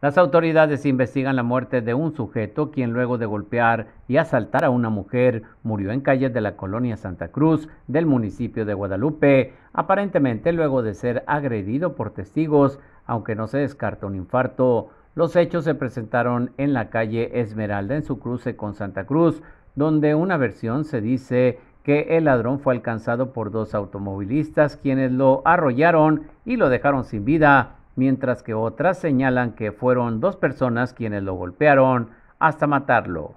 Las autoridades investigan la muerte de un sujeto quien luego de golpear y asaltar a una mujer murió en calles de la colonia Santa Cruz del municipio de Guadalupe, aparentemente luego de ser agredido por testigos, aunque no se descarta un infarto. Los hechos se presentaron en la calle Esmeralda en su cruce con Santa Cruz, donde una versión se dice que el ladrón fue alcanzado por dos automovilistas quienes lo arrollaron y lo dejaron sin vida mientras que otras señalan que fueron dos personas quienes lo golpearon hasta matarlo.